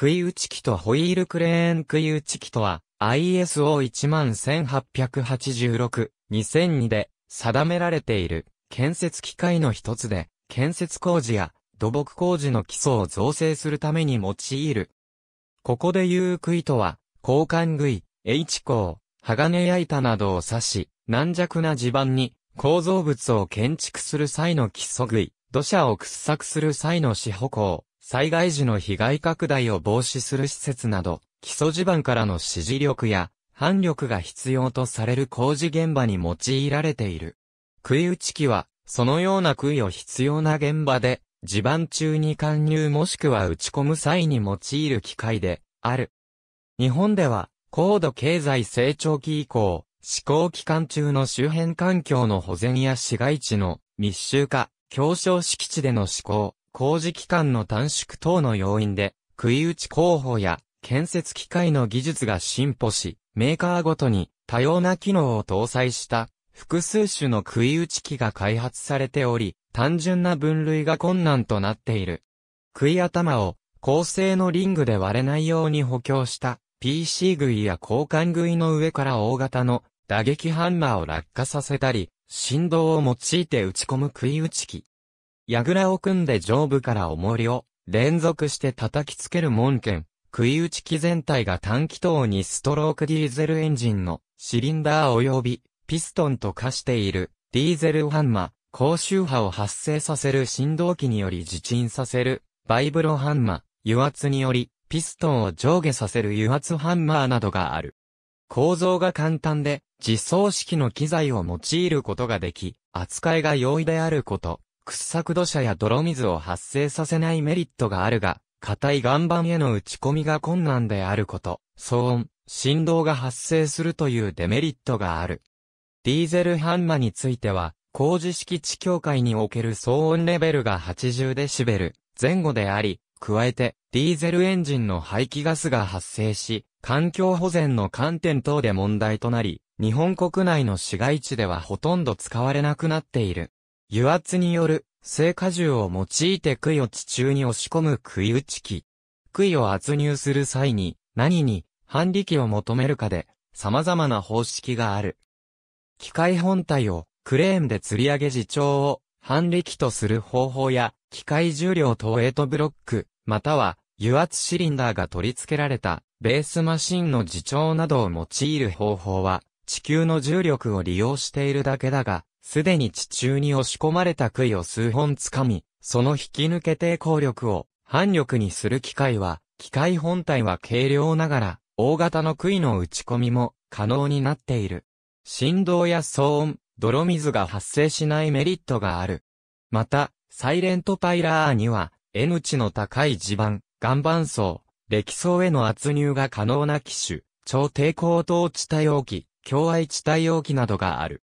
杭打ち機とホイールクレーン杭打ち機とは ISO11886-2002 で定められている建設機械の一つで建設工事や土木工事の基礎を造成するために用いる。ここで言う杭とは交換い、H 鋼、鋼や板などを刺し、軟弱な地盤に構造物を建築する際の基礎い、土砂を掘削する際の四歩工、災害時の被害拡大を防止する施設など、基礎地盤からの支持力や、反力が必要とされる工事現場に用いられている。杭打ち機は、そのような杭を必要な現場で、地盤中に貫入もしくは打ち込む際に用いる機械で、ある。日本では、高度経済成長期以降、施行期間中の周辺環境の保全や市街地の密集化、競争敷地での施行、工事期間の短縮等の要因で、食い打ち工法や建設機械の技術が進歩し、メーカーごとに多様な機能を搭載した複数種の食い打ち機が開発されており、単純な分類が困難となっている。食い頭を高性のリングで割れないように補強した PC 食いや交換食いの上から大型の打撃ハンマーを落下させたり、振動を用いて打ち込む食い打ち機。櫓を組んで上部から重りを連続して叩きつける門剣、杭打ち機全体が短気筒にストロークディーゼルエンジンのシリンダー及びピストンと化しているディーゼルハンマー、高周波を発生させる振動機により自沈させるバイブロハンマー、油圧によりピストンを上下させる油圧ハンマーなどがある。構造が簡単で、実装式の機材を用いることができ、扱いが容易であること。掘削土砂や泥水を発生させないメリットがあるが、硬い岩盤への打ち込みが困難であること、騒音、振動が発生するというデメリットがある。ディーゼルハンマについては、工事敷地境界における騒音レベルが80デシベル前後であり、加えて、ディーゼルエンジンの排気ガスが発生し、環境保全の観点等で問題となり、日本国内の市街地ではほとんど使われなくなっている。油圧による生果汁を用いて杭を地中に押し込む杭打ち機。杭を圧入する際に何に反力を求めるかで様々な方式がある。機械本体をクレーンで吊り上げ自重を反力とする方法や機械重量とエイトブロック、または油圧シリンダーが取り付けられたベースマシンの自重などを用いる方法は地球の重力を利用しているだけだがすでに地中に押し込まれた杭を数本掴み、その引き抜け抵抗力を反力にする機械は、機械本体は軽量ながら、大型の杭の打ち込みも可能になっている。振動や騒音、泥水が発生しないメリットがある。また、サイレントパイラーには、N 値の高い地盤、岩盤層、歴層への圧入が可能な機種、超抵抗等地帯容器、強愛地帯容器などがある。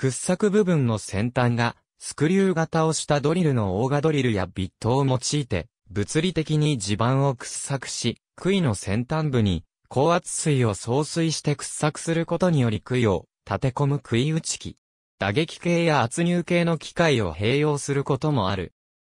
掘削部分の先端が、スクリュー型をしたドリルのオーガドリルやビットを用いて、物理的に地盤を掘削し、杭の先端部に、高圧水を送水して掘削することにより杭を立て込む杭打ち機。打撃系や圧入系の機械を併用することもある。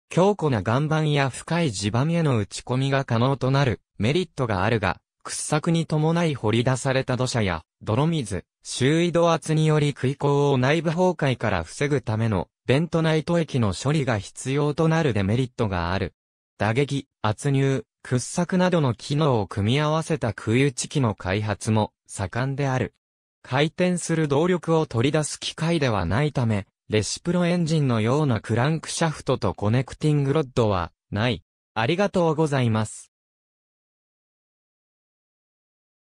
強固な岩盤や深い地盤への打ち込みが可能となるメリットがあるが、掘削に伴い掘り出された土砂や泥水、周囲度圧により空港を内部崩壊から防ぐためのベントナイト液の処理が必要となるデメリットがある。打撃、圧入、掘削などの機能を組み合わせた空輸機器の開発も盛んである。回転する動力を取り出す機械ではないため、レシプロエンジンのようなクランクシャフトとコネクティングロッドはない。ありがとうございます。